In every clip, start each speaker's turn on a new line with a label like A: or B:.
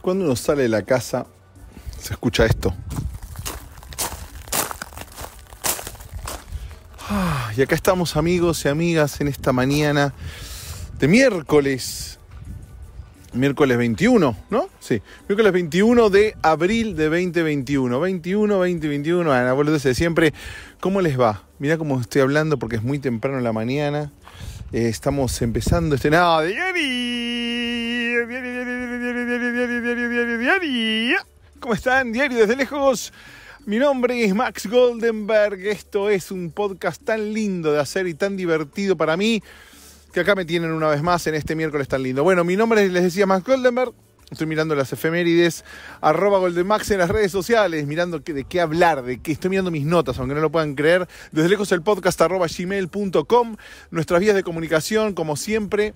A: Cuando uno sale de la casa, se escucha esto. Ah, y acá estamos amigos y amigas en esta mañana de miércoles. Miércoles 21, ¿no? Sí, miércoles 21 de abril de 2021. 21, 2021, Ana, boludo, de siempre. ¿Cómo les va? Mirá cómo estoy hablando porque es muy temprano en la mañana. Eh, estamos empezando este nada diario. diario, diario, diario. ¿Cómo están? Diario desde lejos. Mi nombre es Max Goldenberg. Esto es un podcast tan lindo de hacer y tan divertido para mí que acá me tienen una vez más en este miércoles tan lindo. Bueno, mi nombre les decía Max Goldenberg. Estoy mirando las efemérides, arroba Goldemax en las redes sociales, mirando de qué hablar, de qué estoy mirando mis notas, aunque no lo puedan creer. Desde lejos el podcast arroba gmail.com, nuestras vías de comunicación, como siempre,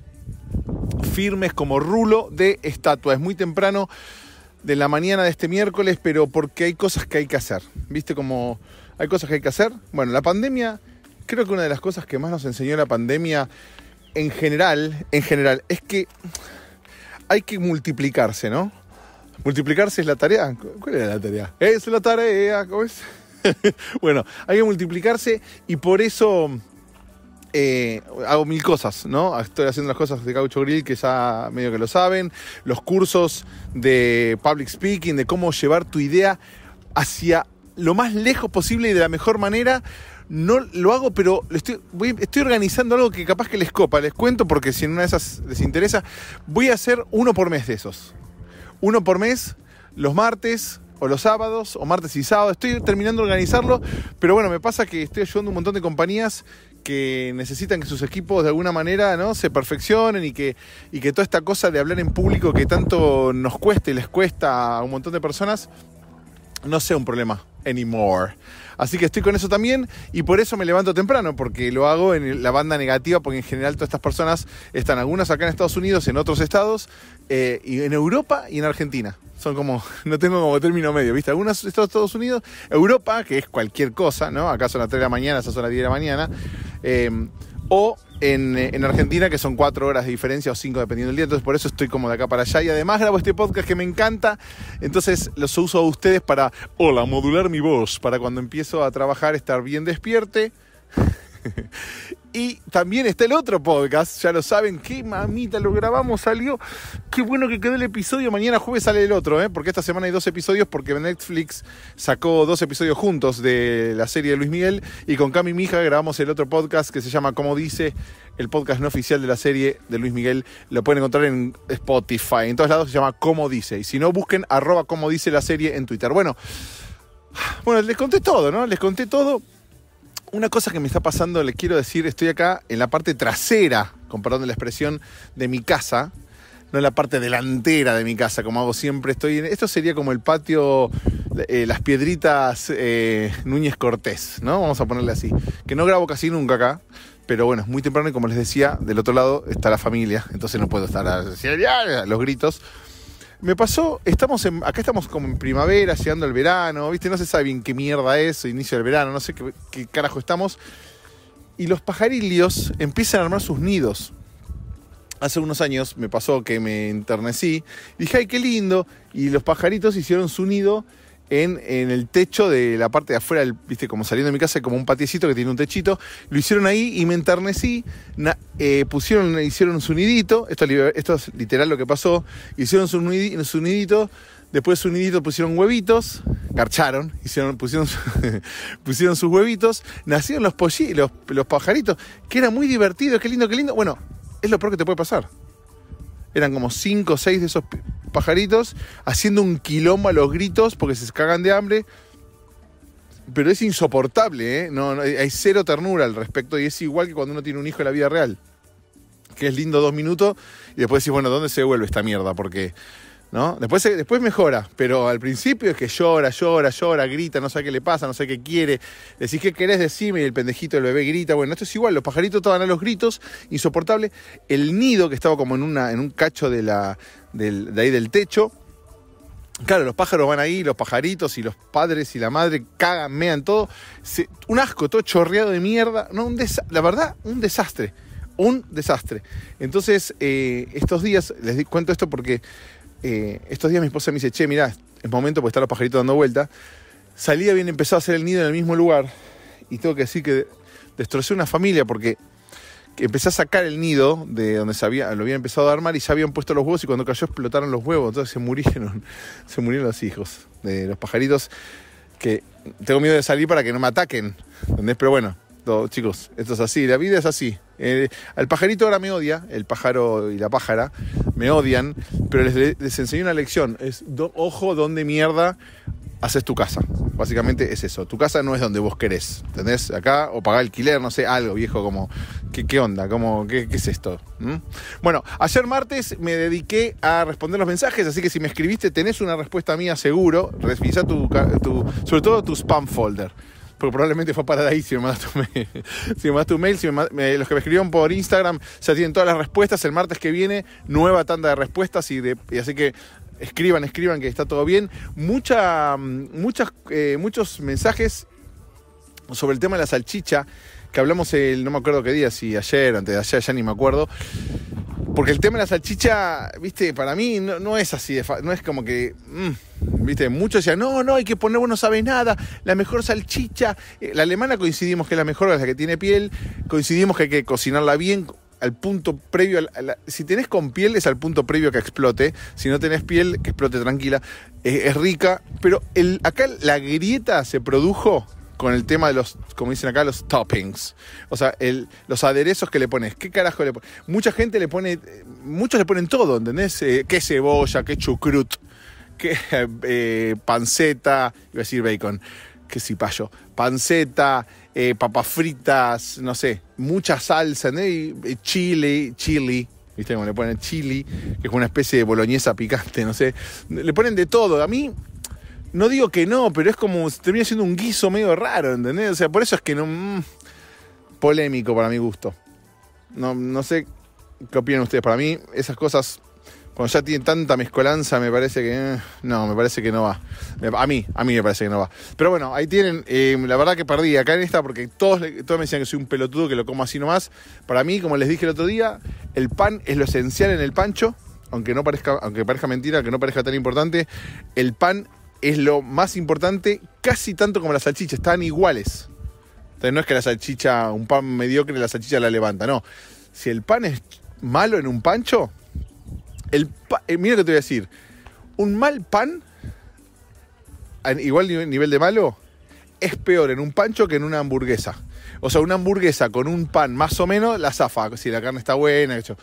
A: firmes como rulo de estatua. Es muy temprano de la mañana de este miércoles, pero porque hay cosas que hay que hacer. ¿Viste cómo hay cosas que hay que hacer? Bueno, la pandemia, creo que una de las cosas que más nos enseñó la pandemia en general, en general, es que hay que multiplicarse, ¿no? Multiplicarse es la tarea. ¿Cuál era la tarea? Es la tarea, ¿cómo es? bueno, hay que multiplicarse y por eso eh, hago mil cosas, ¿no? Estoy haciendo las cosas de Caucho Grill que ya medio que lo saben, los cursos de public speaking, de cómo llevar tu idea hacia lo más lejos posible y de la mejor manera no lo hago, pero estoy, organizando algo que capaz que les copa. Les cuento porque si en una de esas les interesa, voy a hacer uno por mes de esos. Uno por mes, los martes o los sábados o martes y sábado. Estoy terminando de organizarlo, pero bueno, me pasa que estoy ayudando un montón de compañías que necesitan que sus equipos de alguna manera ¿no? se perfeccionen y que, y que toda esta cosa de hablar en público que tanto nos cuesta y les cuesta a un montón de personas no sea un problema anymore. Así que estoy con eso también y por eso me levanto temprano, porque lo hago en la banda negativa, porque en general todas estas personas están algunas acá en Estados Unidos, en otros estados, eh, y en Europa y en Argentina. Son como, no tengo como término medio, ¿viste? Algunas estados Estados Unidos, Europa, que es cualquier cosa, ¿no? Acá son las 3 de la mañana, esas son las 10 de la mañana, eh, o eh, en, Argentina, que son cuatro horas de diferencia o cinco dependiendo del día. Entonces, por eso estoy como de acá para allá. Y además grabo este podcast que me encanta. Entonces, los uso a ustedes para, hola, modular mi voz, para cuando empiezo a trabajar estar bien despierte. y también está el otro podcast, ya lo saben, qué mamita, lo grabamos, salió. Qué bueno que quedó el episodio, mañana jueves sale el otro, ¿eh? porque esta semana hay dos episodios porque Netflix sacó dos episodios juntos de la serie de Luis Miguel y con Cami Mija grabamos el otro podcast que se llama Como dice, el podcast no oficial de la serie de Luis Miguel. Lo pueden encontrar en Spotify, en todos lados se llama Como dice. Y si no, busquen arroba como dice la serie en Twitter. Bueno, bueno, les conté todo, ¿no? Les conté todo una cosa que me está pasando, les quiero decir, estoy acá en la parte trasera, con perdón de la expresión, de mi casa, no en la parte delantera de mi casa, como hago siempre. Estoy en, esto sería como el patio, eh, las piedritas eh, Núñez Cortés, ¿no? Vamos a ponerle así. Que no grabo casi nunca acá, pero bueno, es muy temprano y como les decía, del otro lado está la familia, entonces no puedo estar a los gritos. Me pasó, estamos acá estamos como en primavera, llegando el verano, ¿viste? No se sabe bien qué mierda es, inicio del verano, no sé qué, qué carajo estamos. Y los pajarillos empiezan a armar sus nidos. Hace unos años me pasó que me enternecí, dije, ay, qué lindo, y los pajaritos hicieron su nido en, el techo de la parte de afuera, viste, como saliendo de mi casa, como un patiecito que tiene un techito. Lo hicieron ahí y me enternecí. Eh, pusieron, hicieron su nidito. Esto, es literal lo que pasó. Hicieron su, nidito, un nidito. Después su nidito pusieron huevitos, carcharon hicieron, pusieron, pusieron sus huevitos, nacieron los, los, los pajaritos, que era muy divertido, qué lindo, qué lindo. Bueno, es lo peor que te puede pasar. Eran como cinco o seis de esos pajaritos haciendo un quilombo a los gritos porque se cagan de hambre. Pero es insoportable, ¿eh? No, hay cero ternura al respecto y es igual que cuando uno tiene un hijo en la vida real. Que es lindo dos minutos y después decís, bueno, ¿dónde se devuelve esta mierda? Porque Después, después mejora, pero al principio es que llora, llora, llora, grita, no sabe qué le pasa, no sé qué quiere. Decís, ¿qué querés? decirme? y el pendejito del bebé grita. Bueno, esto es igual, los pajaritos estaban a los gritos, insoportable. El nido que estaba como en, un cacho de, la, de ahí del techo. Claro, los pájaros van ahí, los pajaritos y los padres y la madre cagan, mean todo. un asco, todo chorreado de mierda. la verdad, un desastre. Un desastre. Entonces, eh, estos días, les cuento esto porque eh, estos días mi esposa me dice, che, mirá, es momento porque están los pajaritos dando vuelta. Salía bien, empezó a hacer el nido en el mismo lugar. Y tengo que decir que destrocé una familia porque empecé a sacar el nido de donde sabía lo habían empezado a armar y ya habían puesto los huevos y cuando cayó explotaron los huevos. Entonces se murieron, se murieron los hijos de los pajaritos que tengo miedo de salir para que no me ataquen. Pero bueno, chicos, esto es así, la vida es así. El eh, al pajarito ahora me odia, el pájaro y la pájara me odian, pero les, enseñé una lección. Es, ojo, donde mierda haces tu casa. Básicamente es eso. Tu casa no es donde vos querés. ¿Entendés? Acá, o pagar alquiler, no sé, algo viejo, como, ¿qué, onda? ¿qué, es esto? ¿Mm? Bueno, ayer martes me dediqué a responder los mensajes, así que si me escribiste, tenés una respuesta mía seguro. Revisa tu sobre todo tu spam folder porque probablemente fue para ahí si me mandaste tu mail. los que me escribieron por Instagram ya tienen todas las respuestas. El martes que viene, nueva tanda de respuestas y, de, así que escriban, escriban que está todo bien. Mm, muchas, eh, muchos mensajes sobre el tema de la salchicha que hablamos el, no me acuerdo qué día, si ayer, antes de ayer, ya ni me acuerdo, porque el tema de la salchicha, viste, para mí no, es así, de no es como que, mm, viste, muchos decían, no, no, hay que poner, uno no nada, la mejor salchicha, eh, la alemana coincidimos que es la mejor, la que tiene piel, coincidimos que hay que cocinarla bien, al punto previo. si tenés con piel, es al punto previo que explote. Si no tenés piel, que explote tranquila. Eh, es rica. Pero acá la grieta se produjo con el tema de los, como dicen acá, los toppings. O sea, los aderezos que le pones. ¿Qué carajo le pones? Mucha gente le pone, muchos le ponen todo, ¿entendés? Eh, qué cebolla, qué chucrut, qué eh, panceta, iba a decir bacon, qué cipallo, panceta, eh, papas fritas, no sé, mucha salsa, ¿no? y, chile, chili, chili, ¿viste? cómo le ponen chili, que es una especie de boloñesa picante, no sé. Le ponen de todo. A mí, no digo que no, pero es como. Termina siendo un guiso medio raro, ¿entendés? O sea, por eso es que no. Mm, polémico para mi gusto. No, no sé qué opinan ustedes. Para mí, esas cosas. Cuando ya tienen tanta mezcolanza, me parece que. Eh, no, me parece que no va. A mí, a mí me parece que no va. Pero bueno, ahí tienen. Eh, la verdad que perdí acá en esta porque todos, todos me decían que soy un pelotudo que lo como así nomás. Para mí, como les dije el otro día, el pan es lo esencial en el pancho aunque no parezca, aunque parezca mentira, que no parezca tan importante, el pan es lo más importante, casi tanto como las salchichas, están iguales. Entonces no es que la salchicha, un pan mediocre, la salchicha la levanta, no. Si el pan es malo en un pancho, el eh, mira lo que te voy a decir, un mal pan, igual nivel de malo, es peor en un pancho que en una hamburguesa. O sea, una hamburguesa con un pan más o menos la zafa, si la carne está buena, hecho.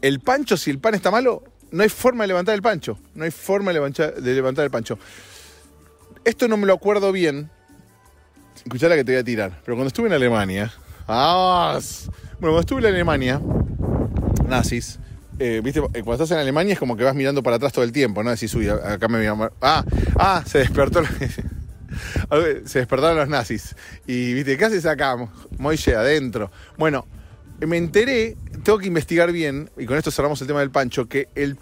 A: El pancho, si el pan está malo, no hay forma de levantar el pancho. No hay forma de levantar, de levantar el pancho. Esto no me lo acuerdo bien. Escuchá la que te voy a tirar. Pero cuando estuve en Alemania. ¡Ah! Bueno, cuando estuve en Alemania, nazis. Eh, viste, eh, cuando estás en Alemania es como que vas mirando para atrás todo el tiempo, ¿no? Decís, uy, acá me voy a... Ah, ah, se despertó. se despertaron los nazis. Y viste, ¿qué haces acá? Moise adentro. Bueno, me enteré, tengo que investigar bien, y con esto cerramos el tema del pancho, que el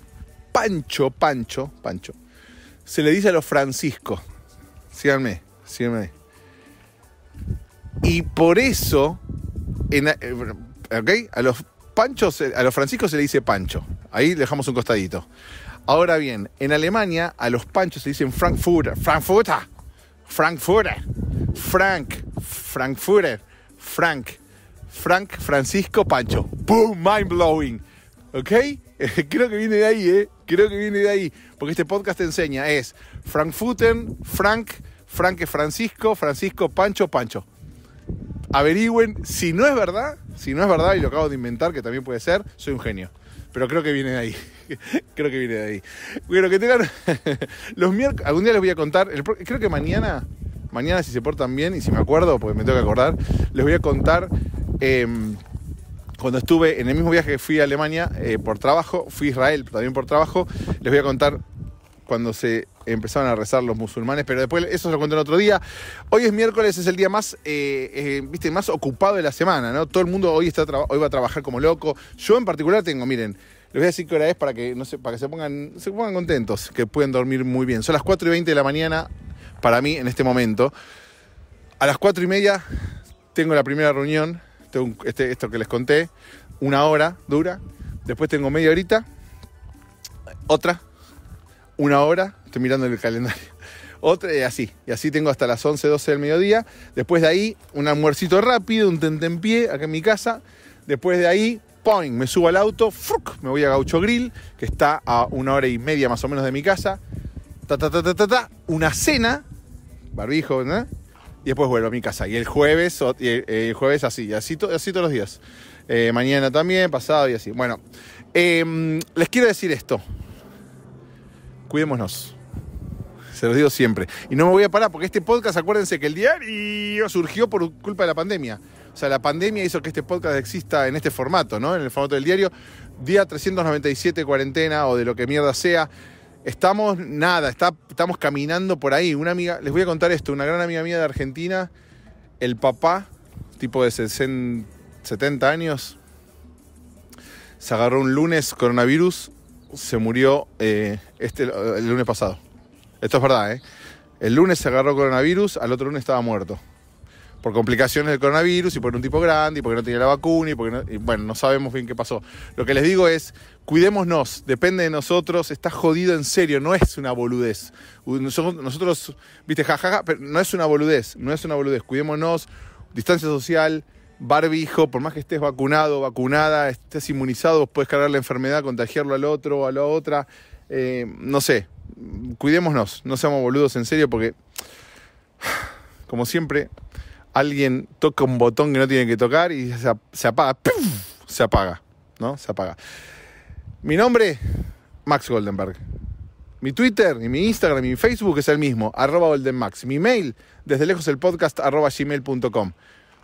A: pancho, pancho, pancho, se le dice a los franciscos síganme, síganme. Y por eso, en, eh, a los panchos, eh, a los franciscos se le dice pancho. Ahí dejamos un costadito. Ahora bien, en Alemania a los panchos se dicen Frankfurter, Frankfurter, Frankfurter, Frank, Frankfurter, Frank, Frank, Francisco Pancho. ¡Boom! Mind blowing. ¿Ok? Creo que viene de ahí, ¿eh? Creo que viene de ahí. Porque este podcast te enseña. Es Frankfurter, Frank, Frank Francisco, Francisco Pancho Pancho. Averigüen si no es verdad, si no es verdad y lo acabo de inventar, que también puede ser, soy un genio. Pero creo que viene de ahí. creo que viene de ahí. Bueno, que tengan los miércoles, algún día les voy a contar, creo que mañana, mañana si se portan bien y si me acuerdo, porque me tengo que acordar, les voy a contar... Em, cuando estuve en el mismo viaje que fui a Alemania eh, por trabajo, fui a Israel también por trabajo, les voy a contar cuando se empezaron a rezar los musulmanes, pero después eso se lo conté en otro día. Hoy es miércoles, es el día más, eh, eh, más ocupado de la semana, ¿no? Todo el mundo hoy, está va a trabajar como loco. Yo en particular tengo, miren, les voy a decir qué hora es para que, para que se, pongan, se pongan contentos, que pueden dormir muy bien. Son las 4 y 20 de la mañana para mí en este momento. A las 4 y media tengo la primera reunión, este, esto que les conté, una hora dura. Después tengo media horita, otra, una hora, estoy mirando el calendario, otra y así. Y así tengo hasta las 11, 12 del mediodía. Después de ahí, un almuercito rápido, un tentempié acá en mi casa. Después de ahí, point, me subo al auto, me voy a Gaucho Grill, que está a una hora y media más o menos de mi casa. Ta, ta, ta, ta, una cena, barbijo, ¿no? Y después vuelvo a mi casa. Y el jueves, el, jueves así, así, así todos los días. Eh, mañana también, pasado y así. Bueno, em, les quiero decir esto cuidémonos. Se los digo siempre. Y no me voy a parar, porque este podcast, acuérdense que el diario surgió por culpa de la pandemia. O sea, la pandemia hizo que este podcast exista en este formato, ¿no? En el formato del diario. Día 397, cuarentena o de lo que mierda sea. Estamos, nada, está, estamos caminando por ahí. Una amiga, les voy a contar esto, una gran amiga mía de Argentina, el papá, tipo de 70 años, se agarró un lunes coronavirus se murió eh, este, el lunes pasado. Esto es verdad, ¿eh? El lunes se agarró coronavirus, al otro lunes estaba muerto. Por complicaciones del coronavirus y por un tipo grande y porque no tenía la vacuna y porque no, bueno, no sabemos bien qué pasó. Lo que les digo es, cuidémonos, depende de nosotros, está jodido en serio, no es una boludez. Nosotros, viste, jajaja, pero no es una boludez, no es una boludez. Cuidémonos, distancia social, barbijo, por más que estés vacunado, vacunada, estés inmunizado, puedes cargar la enfermedad, contagiarlo al otro o a la otra. Eh, no sé, cuidémonos, no seamos boludos en serio porque, como siempre, alguien toca un botón que no tiene que tocar y se, apaga, se apaga, ¿no? Se apaga. Mi nombre, Max Goldenberg. Mi Twitter, y mi Instagram, y mi Facebook es el mismo, arroba Goldenmax. Mi mail, desde lejos el podcast, arroba gmail.com.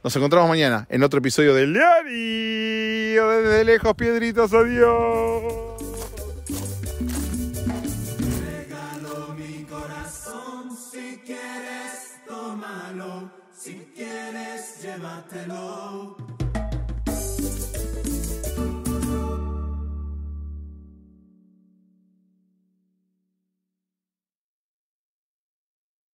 A: Nos encontramos mañana en otro episodio del Diario. Desde lejos, piedritos, adiós.